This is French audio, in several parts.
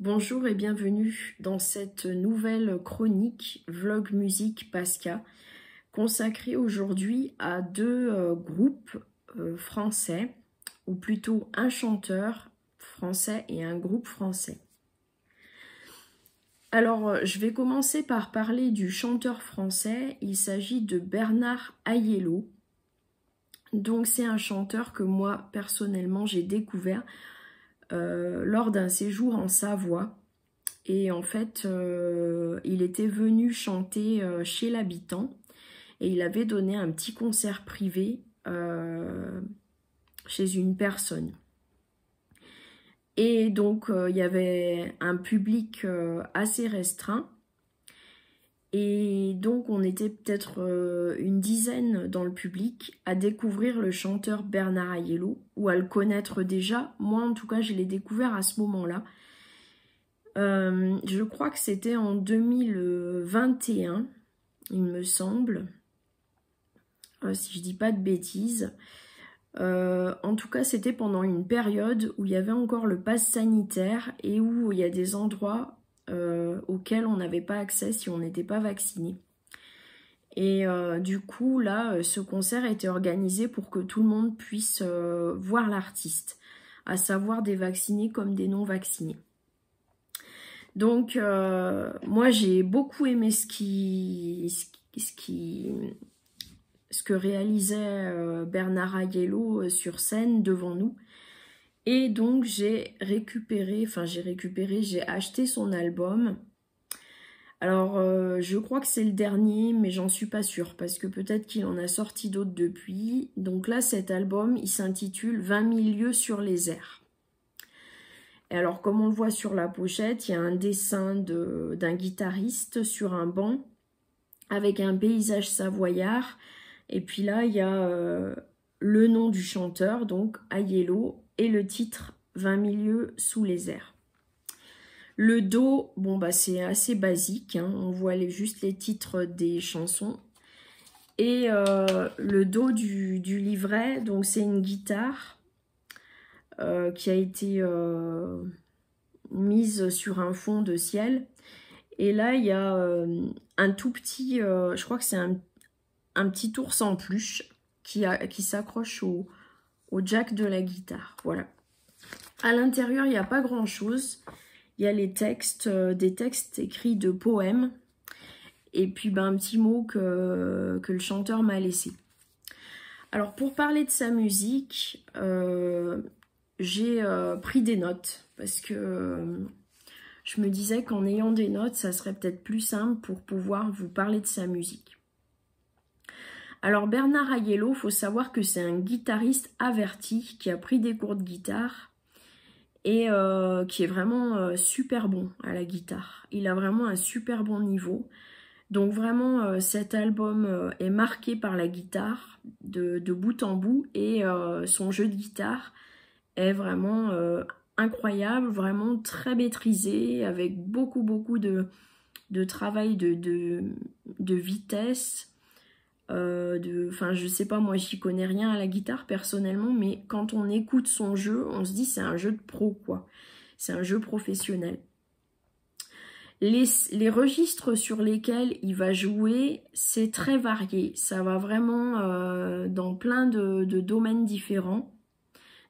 Bonjour et bienvenue dans cette nouvelle chronique Vlog Musique Pasca consacrée aujourd'hui à deux euh, groupes euh, français ou plutôt un chanteur français et un groupe français. Alors euh, je vais commencer par parler du chanteur français, il s'agit de Bernard Aiello. Donc c'est un chanteur que moi personnellement j'ai découvert euh, lors d'un séjour en Savoie. Et en fait, euh, il était venu chanter euh, chez l'habitant et il avait donné un petit concert privé chez une personne. Et donc, il y avait un public assez restreint. Et donc on était peut-être euh, une dizaine dans le public à découvrir le chanteur Bernard Aiello, ou à le connaître déjà. Moi en tout cas je l'ai découvert à ce moment-là. Euh, je crois que c'était en 2021, il me semble, euh, si je dis pas de bêtises. en tout cas, c'était pendant une période où il y avait encore le pass sanitaire et où il y a des endroits euh, auquel on n'avait pas accès si on n'était pas vacciné. Et euh, du coup, là, euh, ce concert a été organisé pour que tout le monde puisse voir l'artiste, à savoir des vaccinés comme des non-vaccinés. Donc, moi, j'ai beaucoup aimé ce ce ce que réalisait Bernard Aiello sur scène devant nous. Et donc j'ai récupéré, enfin j'ai récupéré, j'ai acheté son album. Alors euh, je crois que c'est le dernier, mais j'en suis pas sûre parce que peut-être qu'il en a sorti d'autres depuis. Donc là cet album, il s'intitule 20 000 lieux sur les airs. Et alors comme on le voit sur la pochette, il y a un dessin d'un guitariste sur un banc avec un paysage savoyard. Et puis là, il y a euh, le nom du chanteur, donc Ayello, et le titre 20 milieux sous les airs. Le dos, bon bah c'est assez basique, hein. on voit juste les titres des chansons. Et euh, le dos du, livret, donc c'est une guitare euh, qui a été euh, mise sur un fond de ciel. Et là, il y a un tout petit, je crois que c'est un, petit ours en peluche qui, qui s'accroche au, au jack de la guitare. Voilà. À l'intérieur, il n'y a pas grand-chose. Il y a les textes, euh, des textes écrits de poèmes. Et puis ben, un petit mot que, le chanteur m'a laissé. Alors pour parler de sa musique, euh, j'ai euh, pris des notes. Parce que je me disais qu'en ayant des notes, ça serait peut-être plus simple pour pouvoir vous parler de sa musique. Alors Bernard Aiello, faut savoir que c'est un guitariste averti qui a pris des cours de guitare et euh, qui est vraiment euh, super bon à la guitare. Il a vraiment un super bon niveau. Donc vraiment, euh, cet album est marqué par la guitare de, bout en bout et son jeu de guitare est vraiment incroyable, vraiment très maîtrisé, avec beaucoup beaucoup de, de travail de, de vitesse euh, de, enfin je sais pas, moi j'y connais rien à la guitare personnellement, mais quand on écoute son jeu, on se dit c'est un jeu de pro quoi, c'est un jeu professionnel. Les, registres sur lesquels il va jouer, c'est très varié. Ça va vraiment euh, dans plein de, domaines différents,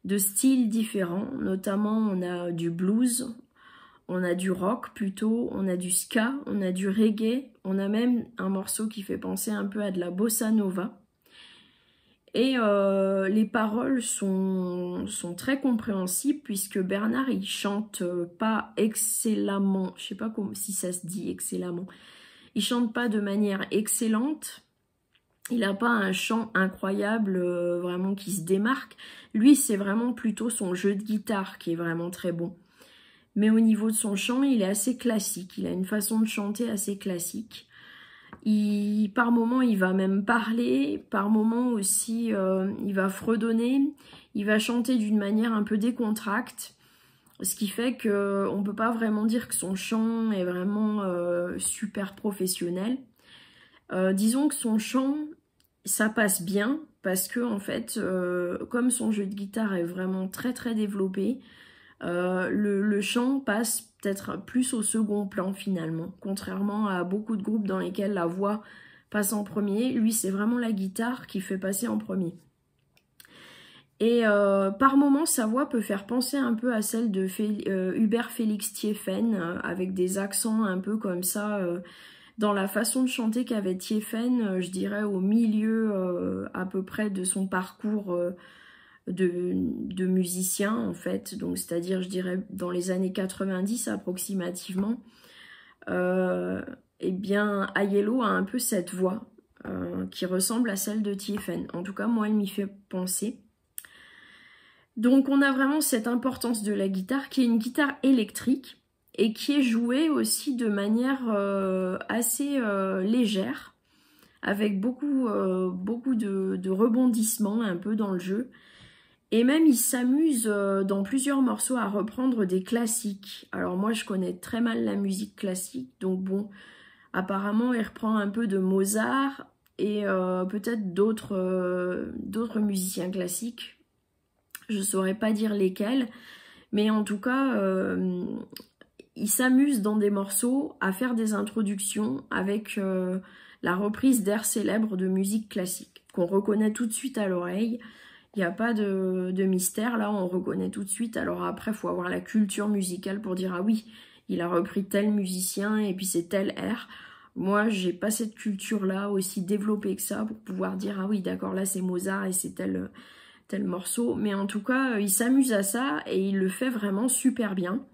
de styles différents. Notamment, on a du blues, on a du rock plutôt, on a du ska, on a du reggae, on a même un morceau qui fait penser un peu à de la bossa nova. Et euh, les paroles sont, sont, très compréhensibles puisque Bernard il chante euh, pas excellemment, je sais pas comment, si ça se dit excellemment, il chante pas de manière excellente, il n'a pas un chant incroyable euh, vraiment qui se démarque. Lui, c'est vraiment plutôt son jeu de guitare qui est vraiment très bon. Mais au niveau de son chant, il est assez classique. Il a une façon de chanter assez classique. par moments, il va même parler. Par moments aussi, euh, il va fredonner. Il va chanter d'une manière un peu décontracte. Ce qui fait qu'on ne peut pas vraiment dire que son chant est vraiment euh, super professionnel. Euh, disons que son chant, ça passe bien parce que en fait, comme son jeu de guitare est vraiment très très développé, euh, le, chant passe peut-être plus au second plan finalement, contrairement à beaucoup de groupes dans lesquels la voix passe en premier. Lui, c'est vraiment la guitare qui fait passer en premier. Et euh, par moments, sa voix peut faire penser un peu à celle de euh, Hubert Félix Thieffen, avec des accents un peu comme ça dans la façon de chanter qu'avait Thieffen, je dirais au milieu à peu près de son parcours de, musiciens en fait, donc c'est-à-dire je dirais dans les années 90 approximativement, euh, eh bien Aiello a un peu cette voix euh, qui ressemble à celle de TFN. En tout cas moi elle m'y fait penser. Donc on a vraiment cette importance de la guitare qui est une guitare électrique et qui est jouée aussi de manière euh, assez euh, légère avec beaucoup, de, rebondissements un peu dans le jeu. Et même, il s'amuse euh, dans plusieurs morceaux à reprendre des classiques. Alors moi, je connais très mal la musique classique, donc bon, apparemment, il reprend un peu de Mozart et euh, peut-être euh, d'autres musiciens classiques. Je ne saurais pas dire lesquels, mais en tout cas, il s'amuse dans des morceaux à faire des introductions avec la reprise d'air célèbres de musique classique, qu'on reconnaît tout de suite à l'oreille. Il n'y a pas de, mystère, là on reconnaît tout de suite. Alors après, il faut avoir la culture musicale pour dire ah oui, il a repris tel musicien et puis c'est tel air. Moi, j'ai pas cette culture-là aussi développée que ça pour pouvoir dire ah oui, d'accord, là c'est Mozart et c'est tel, tel morceau. Mais en tout cas, euh, il s'amuse à ça et il le fait vraiment super bien.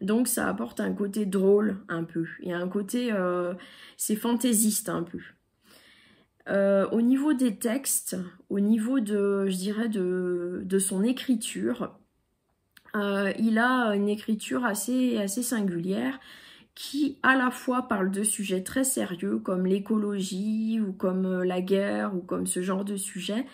Donc ça apporte un côté drôle un peu. Il y a un côté, euh, c'est fantaisiste un peu. Euh, au niveau des textes, au niveau de, je dirais, de, son écriture, euh, il a une écriture assez, assez singulière qui à la fois parle de sujets très sérieux comme l'écologie ou comme euh, la guerre ou comme ce genre de sujets.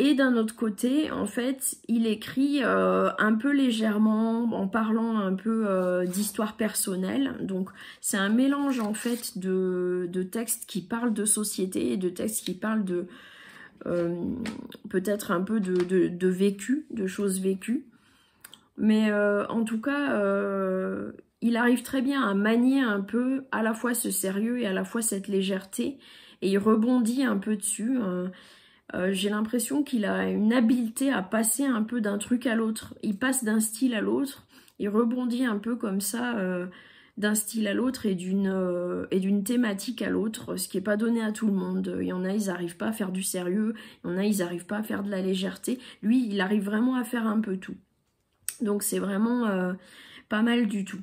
Et d'un autre côté, en fait, il écrit euh, un peu légèrement, en parlant un peu euh, d'histoire personnelle. Donc, c'est un mélange, en fait, de, textes qui parlent de société et de textes qui parlent de... Euh, peut-être un peu de, vécu, de choses vécues. Mais en tout cas, il arrive très bien à manier un peu à la fois ce sérieux et à la fois cette légèreté. Et il rebondit un peu dessus. Hein. Euh, j'ai l'impression qu'il a une habileté à passer un peu d'un truc à l'autre. Il passe d'un style à l'autre, il rebondit un peu comme ça euh, d'un style à l'autre et d'une euh, et d'une thématique à l'autre, ce qui n'est pas donné à tout le monde. Il y en a, ils n'arrivent pas à faire du sérieux, il y en a, ils n'arrivent pas à faire de la légèreté. Lui, il arrive vraiment à faire un peu tout. Donc c'est vraiment pas mal du tout.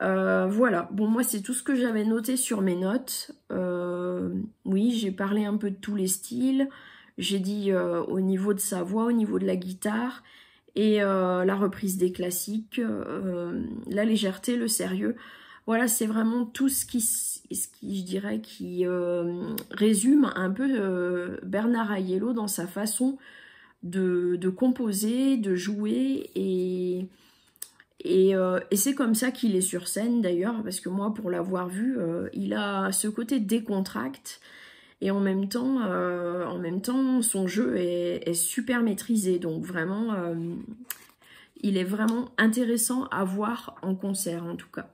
Euh, voilà, bon moi c'est tout ce que j'avais noté sur mes notes. Euh, oui, j'ai parlé un peu de tous les styles. J'ai dit euh, au niveau de sa voix, au niveau de la guitare et la reprise des classiques, la légèreté, le sérieux. Voilà, c'est vraiment tout ce qui, ce qui je dirais, qui résume un peu Bernard Aiello dans sa façon de composer, de jouer et euh, et, c'est comme ça qu'il est sur scène d'ailleurs, parce que moi, pour l'avoir vu, euh, il a ce côté décontracte. Et en même temps, euh, en même temps son jeu est, super maîtrisé. Donc vraiment, il est vraiment intéressant à voir en concert en tout cas.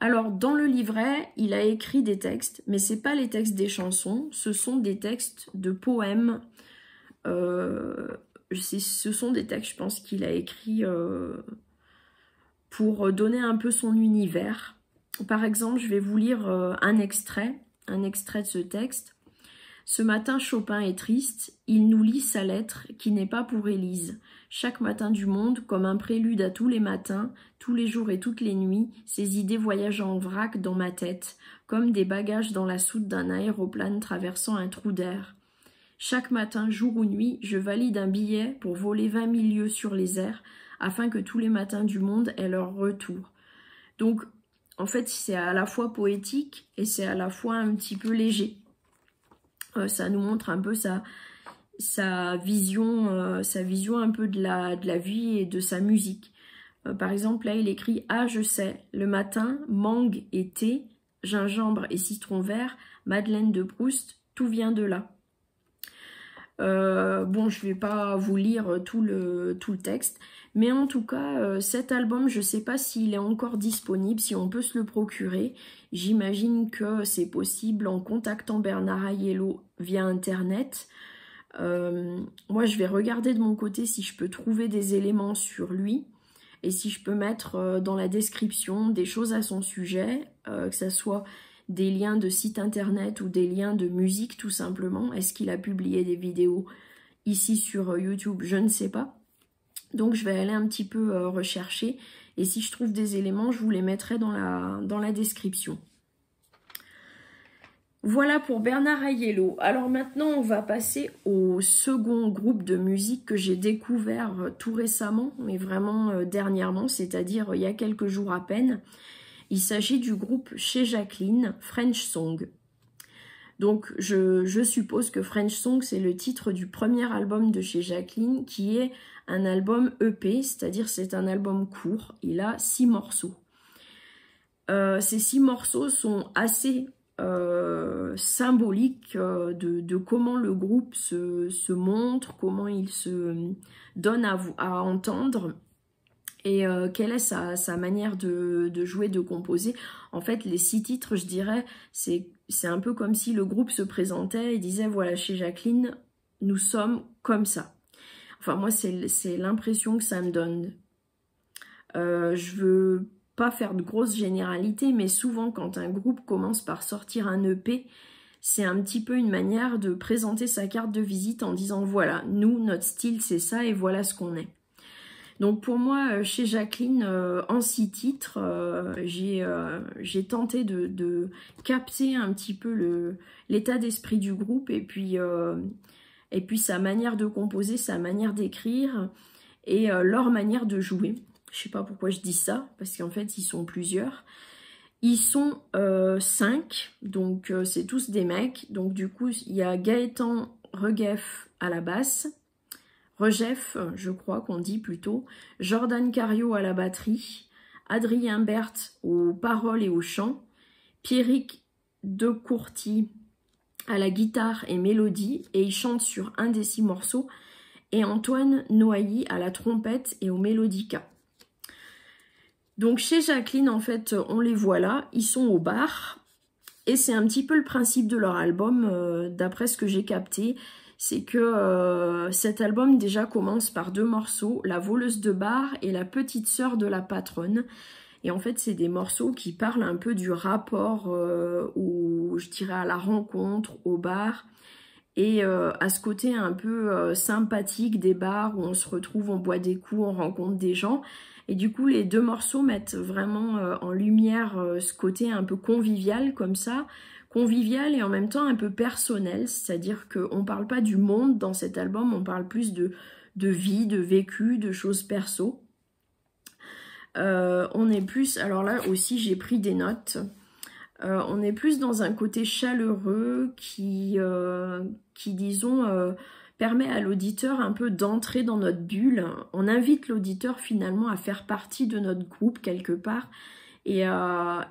Alors dans le livret, il a écrit des textes, mais ce pas les textes des chansons, ce sont des textes de poèmes ce sont des textes, je pense, qu'il a écrit pour euh, donner un peu son univers. Par exemple, je vais vous lire euh, un extrait, un extrait de ce texte. Ce matin, Chopin est triste, il nous lit sa lettre qui n'est pas pour Élise. Chaque matin du monde, comme un prélude à tous les matins, tous les jours et toutes les nuits, ses idées voyagent en vrac dans ma tête, comme des bagages dans la soute d'un aéroplane traversant un trou d'air. Chaque matin, jour ou nuit, je valide un billet pour voler vingt mille lieues sur les airs, afin que tous les matins du monde aient leur retour. Donc, en fait, c'est à la fois poétique et c'est à la fois un petit peu léger. Euh, ça nous montre un peu sa, sa vision, euh, sa vision un peu de la, vie et de sa musique. Euh, par exemple, là, il écrit Ah, je sais, le matin, mangue et thé, gingembre et citron vert, Madeleine de Proust, tout vient de là. Euh, bon, je vais pas vous lire tout le, tout le texte, mais en tout cas, euh, cet album, je sais pas s'il est encore disponible, si on peut se le procurer. J'imagine que c'est possible en contactant Bernard Aiello via Internet. Euh, moi, je vais regarder de mon côté si je peux trouver des éléments sur lui et si je peux mettre dans la description des choses à son sujet, que ce soit des liens de sites internet ou des liens de musique tout simplement. Est-ce qu'il a publié des vidéos ici sur euh, YouTube Je ne sais pas. Donc je vais aller un petit peu euh, rechercher et si je trouve des éléments, je vous les mettrai dans la, dans la description. Voilà pour Bernard Aiello. Alors maintenant, on va passer au second groupe de musique que j'ai découvert euh, tout récemment, mais vraiment dernièrement, c'est-à-dire il y a quelques jours à peine. Il s'agit du groupe chez Jacqueline, French Song. Donc je, suppose que French Song, c'est le titre du premier album de chez Jacqueline, qui est un album EP, c'est-à-dire c'est un album court, il a six morceaux. Euh, ces six morceaux sont assez euh, symboliques euh, de, comment le groupe se, montre, comment il se donne à entendre et euh, quelle est sa, manière de, jouer, de composer. En fait, les six titres, je dirais, c'est un peu comme si le groupe se présentait et disait, voilà, chez Jacqueline, nous sommes comme ça. Enfin, moi, c'est l'impression que ça me donne. Je euh, je veux pas faire de grosses généralités, mais souvent, quand un groupe commence par sortir un EP, c'est un petit peu une manière de présenter sa carte de visite en disant, voilà, nous, notre style, c'est ça, et voilà ce qu'on est. Donc pour moi, euh, chez Jacqueline, euh, en six titres, euh, j'ai tenté de, capter un petit peu l'état d'esprit du groupe et puis, et puis sa manière de composer, sa manière d'écrire et leur manière de jouer. Je ne sais pas pourquoi je dis ça, parce qu'en fait, ils sont plusieurs. Ils sont cinq, donc c'est tous des mecs. Donc du coup, il y a Gaëtan Regeff à la basse, Rejeff, je crois qu'on dit plutôt, Jordan Cario à la batterie, Adrien Berthe aux paroles et aux chants, Pierrick de Courty à la guitare et mélodie, et il chante sur un des six morceaux, et Antoine Noailly à la trompette et au mélodica. Donc chez Jacqueline, en fait, on les voit là, ils sont au bar, et c'est un petit peu le principe de leur album, euh, d'après ce que j'ai capté c'est que euh, cet album déjà commence par deux morceaux, La voleuse de bar et La petite sœur de la patronne. Et en fait, c'est des morceaux qui parlent un peu du rapport ou euh, je dirais, à la rencontre, au bar, et euh, à ce côté un peu sympathique des bars où on se retrouve, on boit des coups, on rencontre des gens. Et du coup, les deux morceaux mettent vraiment en lumière ce côté un peu convivial comme ça, convivial et en même temps un peu personnel, c'est-à-dire qu'on parle pas du monde dans cet album, on parle plus de, de vie, de vécu, de choses perso. Euh, on est plus, alors là aussi j'ai pris des notes, euh, on est plus dans un côté chaleureux qui, euh, qui disons, permet à l'auditeur un peu d'entrer dans notre bulle. On invite l'auditeur finalement à faire partie de notre groupe quelque part et à,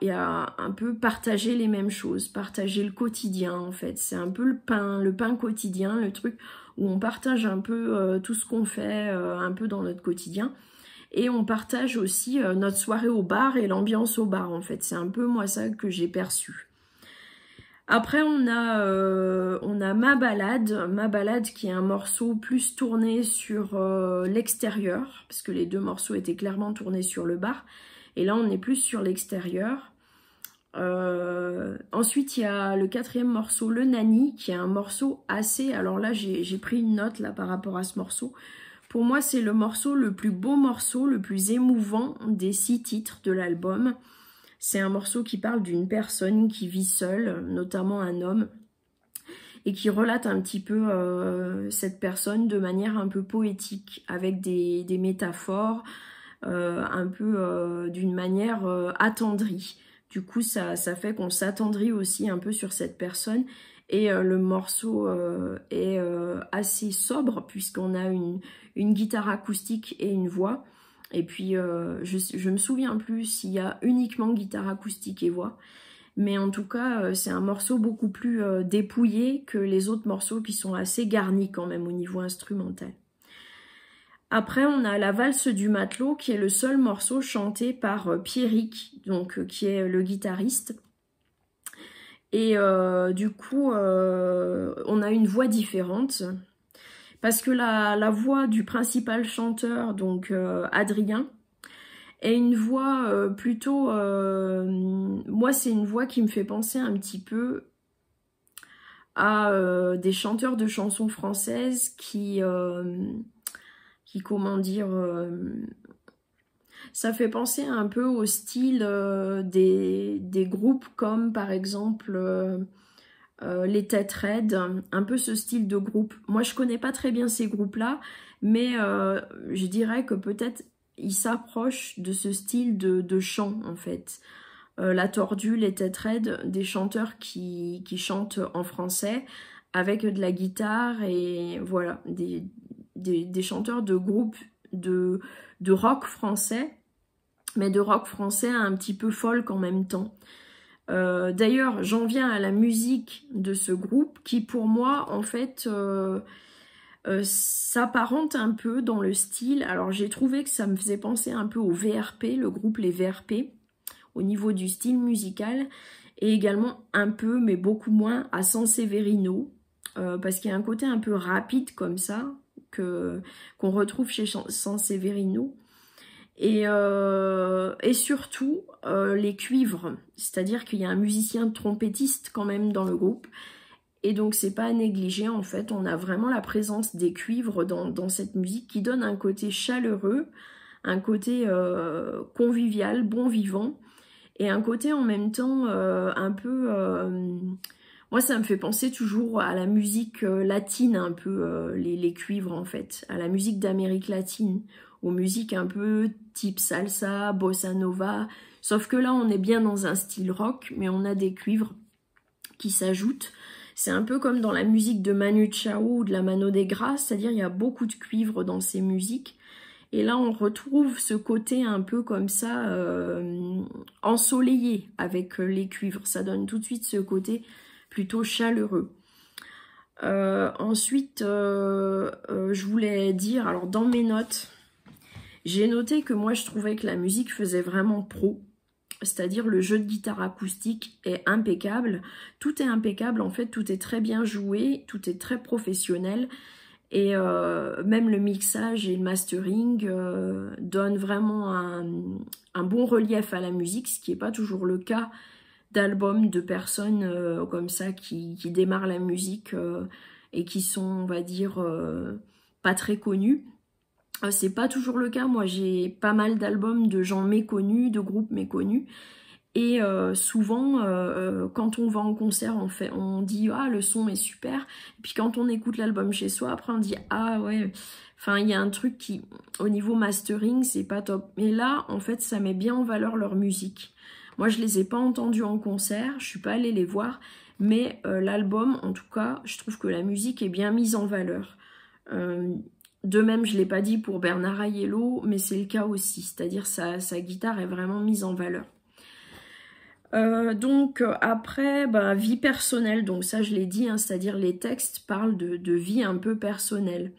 un peu partager les mêmes choses, partager le quotidien en fait. C'est un peu le pain, le pain quotidien, le truc où on partage un peu euh, tout ce qu'on fait euh, un peu dans notre quotidien. Et on partage aussi euh, notre soirée au bar et l'ambiance au bar en fait. C'est un peu moi ça que j'ai perçu. Après, on a, on a Ma Balade. Ma Balade qui est un morceau plus tourné sur l'extérieur, parce que les deux morceaux étaient clairement tournés sur le bar. Et là, on est plus sur l'extérieur. Euh, ensuite, il y a le quatrième morceau, le Nani, qui est un morceau assez... Alors là, j'ai pris une note là par rapport à ce morceau. Pour moi, c'est le morceau, le plus beau morceau, le plus émouvant des six titres de l'album. C'est un morceau qui parle d'une personne qui vit seule, notamment un homme, et qui relate un petit peu euh, cette personne de manière un peu poétique, avec des métaphores, euh, un peu euh, d'une manière euh, attendrie. Du coup, ça, fait qu'on s'attendrit aussi un peu sur cette personne. Et le morceau est assez sobre puisqu'on a une, guitare acoustique et une voix. Et puis, je, ne me souviens plus s'il y a uniquement guitare acoustique et voix. Mais en tout cas, c'est un morceau beaucoup plus dépouillé que les autres morceaux qui sont assez garnis quand même au niveau instrumental. Après, on a la valse du matelot, qui est le seul morceau chanté par euh, Pierrick, donc, euh, qui est le guitariste. Et euh, du coup, on a une voix différente. Parce que la, voix du principal chanteur, donc Adrien, est une voix plutôt... moi, c'est une voix qui me fait penser un petit peu à des chanteurs de chansons françaises qui qui, comment dire, euh, ça fait penser un peu au style euh, des, groupes comme par exemple euh, les Têtes Raides, un peu ce style de groupe. Moi je connais pas très bien ces groupes-là, mais je dirais que peut-être ils s'approchent de ce style de, de chant en fait. la tordue, les têtes raides, des chanteurs qui, qui chantent en français avec de la guitare et voilà, des, des, chanteurs de groupes de, rock français, mais de rock français un petit peu folk en même temps. Euh, d'ailleurs, j'en viens à la musique de ce groupe qui, pour moi, en fait, euh, euh, s'apparente un peu dans le style. Alors, j'ai trouvé que ça me faisait penser un peu au VRP, le groupe Les VRP, au niveau du style musical, et également un peu, mais beaucoup moins, à San Severino, parce qu'il y a un côté un peu rapide comme ça, que qu'on retrouve chez Severino. Et, euh, et surtout euh, les cuivres, c'est-à-dire qu'il y a un musicien trompettiste quand même dans le groupe. Et donc c'est pas à négliger en fait, on a vraiment la présence des cuivres dans, cette musique qui donne un côté chaleureux, un côté euh, convivial, bon vivant, et un côté en même temps un peu moi, ça me fait penser toujours à la musique euh, latine, un peu euh, les, cuivres en fait, à la musique d'Amérique latine, aux musiques un peu type salsa, bossa nova. Sauf que là, on est bien dans un style rock, mais on a des cuivres qui s'ajoutent. C'est un peu comme dans la musique de Manu Chao ou de la Mano des Gras, c'est-à-dire il y a beaucoup de cuivres dans ces musiques. Et là, on retrouve ce côté un peu comme ça, euh, ensoleillé avec les cuivres. Ça donne tout de suite ce côté plutôt chaleureux. Euh, ensuite, euh, euh, je voulais dire, alors dans mes notes, j'ai noté que moi je trouvais que la musique faisait vraiment pro. C'est-à-dire le jeu de guitare acoustique est impeccable. Tout est impeccable, en fait, tout est très bien joué, tout est très professionnel. Et même le mixage et le mastering donnent vraiment un, bon relief à la musique, ce qui n'est pas toujours le cas d'albums de personnes euh, comme ça qui, qui, démarrent la musique euh, et qui sont, on va dire, euh, pas très connus C'est pas toujours le cas. Moi, j'ai pas mal d'albums de gens méconnus, de groupes méconnus. Et souvent, quand on va en concert, on, fait, on dit Ah, le son est super. Et puis quand on écoute l'album chez soi, après on dit Ah, ouais. Enfin, il y a un truc qui, au niveau mastering, c'est pas top. Mais là, en fait, ça met bien en valeur leur musique. Moi, je les ai pas entendus en concert, je suis pas allée les voir, mais euh, l'album, en tout cas, je trouve que la musique est bien mise en valeur. Euh, de même, je l'ai pas dit pour Bernard Aiello, mais c'est le cas aussi, c'est-à-dire sa, sa guitare est vraiment mise en valeur. Euh, donc après, ben, vie personnelle, donc ça je l'ai dit, hein, c'est-à-dire les textes parlent de, vie un peu personnelle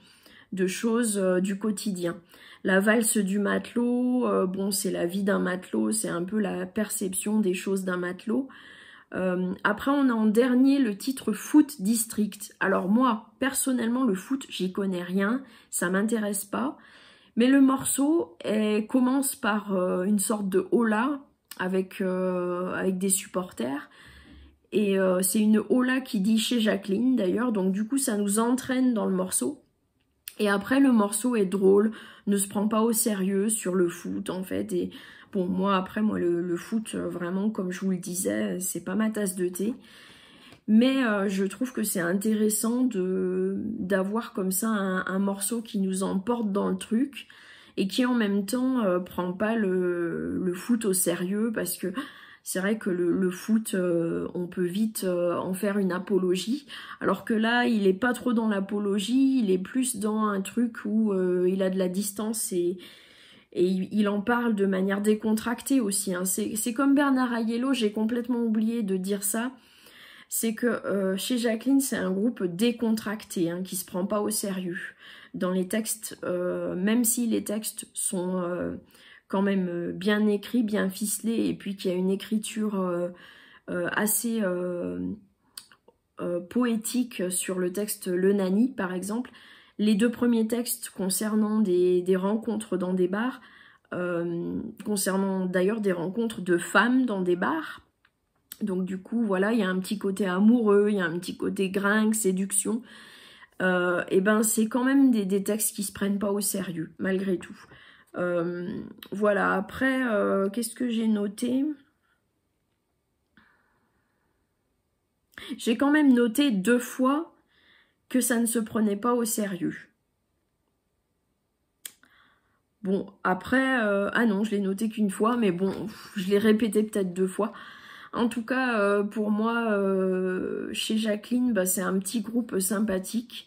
de choses euh, du quotidien. La valse du matelot, euh, bon, c'est la vie d'un matelot, c'est un peu la perception des choses d'un matelot. Euh, après, on a en dernier le titre Foot District. Alors moi, personnellement, le foot, j'y connais rien, ça m'intéresse pas. Mais le morceau commence par une sorte de hola avec, avec des supporters. Et c'est une hola qui dit chez Jacqueline d'ailleurs, donc du coup ça nous entraîne dans le morceau. Et après, le morceau est drôle, ne se prend pas au sérieux sur le foot, en fait. Et bon, moi, après, moi, le, foot, euh, vraiment, comme je vous le disais, euh, c'est pas ma tasse de thé. Mais euh, je trouve que c'est intéressant d'avoir comme ça un, morceau qui nous emporte dans le truc et qui en même temps prend pas le, foot au sérieux parce que c'est vrai que le, foot, euh, on peut vite euh, en faire une apologie, alors que là, il n'est pas trop dans l'apologie, il est plus dans un truc où euh, il a de la distance et, il en parle de manière décontractée aussi. Hein. C'est comme Bernard Ayello. j'ai complètement oublié de dire ça, c'est que chez Jacqueline, c'est un groupe décontracté, hein, qui se prend pas au sérieux dans les textes, même si les textes sont quand même euh, bien écrit, bien ficelé, et puis qui a une écriture euh, euh, assez poétique sur le texte Le Nani, par exemple. Les deux premiers textes concernant des, rencontres dans des bars, concernant d'ailleurs des rencontres de femmes dans des bars. Donc du coup, voilà, il y a un petit côté amoureux, il y a un petit côté gringue, séduction. et ben c'est quand même des, des, textes qui se prennent pas au sérieux, malgré tout. Euh, voilà, après, euh, qu'est-ce que j'ai noté J'ai quand même noté deux fois que ça ne se prenait pas au sérieux. Bon, après, euh, ah non, je l'ai noté qu'une fois, mais bon, je l'ai répété peut-être deux fois. En tout cas, pour moi, chez Jacqueline, bah, c'est un petit groupe sympathique.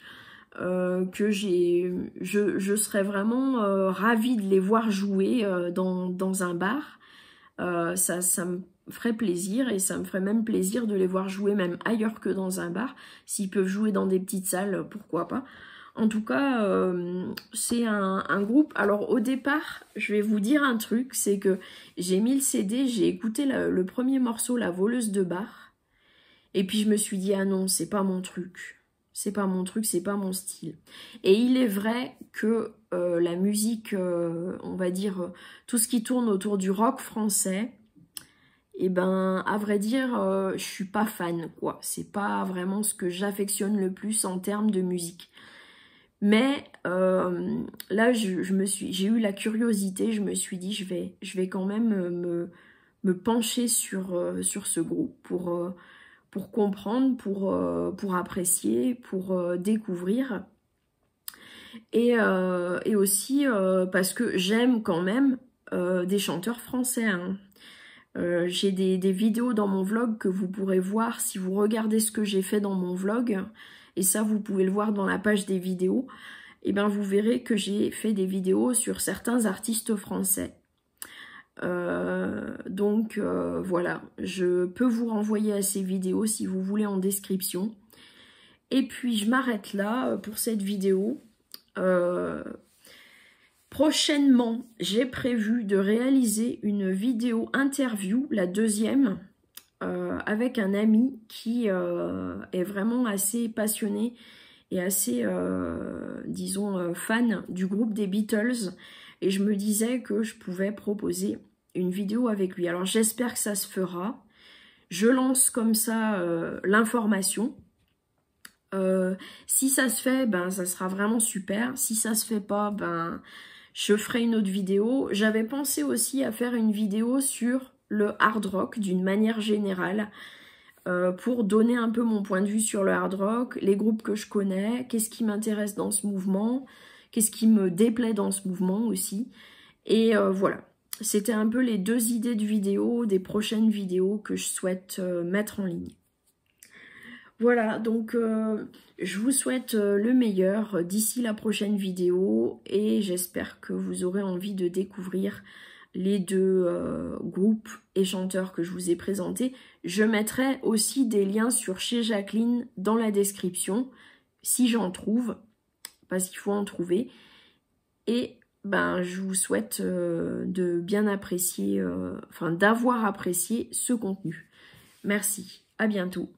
Euh, que j'ai, je, serais vraiment euh, ravie de les voir jouer euh, dans, dans, un bar. Ça, ça, me ferait plaisir et ça me ferait même plaisir de les voir jouer même ailleurs que dans un bar. S'ils peuvent jouer dans des petites salles, pourquoi pas. En tout cas, c'est un, groupe. Alors au départ, je vais vous dire un truc, c'est que j'ai mis le CD, j'ai écouté le premier morceau, La voleuse de bar. Et puis je me suis dit, ah non, c'est pas mon truc c'est pas mon truc, c'est pas mon style. Et il est vrai que euh, la musique, euh, on va dire, tout ce qui tourne autour du rock français, et eh ben, à vrai dire, euh, je suis pas fan, quoi. C'est pas vraiment ce que j'affectionne le plus en termes de musique. Mais là, je, me suis, j'ai eu la curiosité, je me suis dit, je vais, je vais quand même me, me pencher sur, sur ce groupe pour pour comprendre, pour, euh, pour apprécier, pour euh, découvrir. Et, euh, et aussi parce que j'aime quand même des chanteurs français. Hein. j'ai des, des, vidéos dans mon vlog que vous pourrez voir si vous regardez ce que j'ai fait dans mon vlog. Et ça, vous pouvez le voir dans la page des vidéos. Et eh bien, vous verrez que j'ai fait des vidéos sur certains artistes français. Euh, donc euh, voilà, je peux vous renvoyer à ces vidéos si vous voulez en description. Et puis je m'arrête là euh, pour cette vidéo. prochainement, j'ai prévu de réaliser une vidéo interview, la deuxième, avec un ami qui est vraiment assez passionné et assez, disons, fan du groupe des Beatles et je me disais que je pouvais proposer une vidéo avec lui. Alors j'espère que ça se fera. Je lance comme ça euh, l'information. Euh, si ça se fait, ben ça sera vraiment super. Si ça se fait pas, ben je ferai une autre vidéo. J'avais pensé aussi à faire une vidéo sur le hard rock d'une manière générale euh, pour donner un peu mon point de vue sur le hard rock, les groupes que je connais, qu'est-ce qui m'intéresse dans ce mouvement, qu'est-ce qui me déplaît dans ce mouvement aussi. Et euh, voilà, c'était un peu les deux idées de vidéo, des prochaines vidéos que je souhaite euh, mettre en ligne. Voilà, donc euh, je vous souhaite le meilleur d'ici la prochaine vidéo et j'espère que vous aurez envie de découvrir les deux groupes et chanteurs que je vous ai présentés. Je mettrai aussi des liens sur chez Jacqueline dans la description si j'en trouve parce qu'il faut en trouver. Et ben, je vous souhaite euh, de bien apprécier, euh, enfin d'avoir apprécié ce contenu. Merci, à bientôt.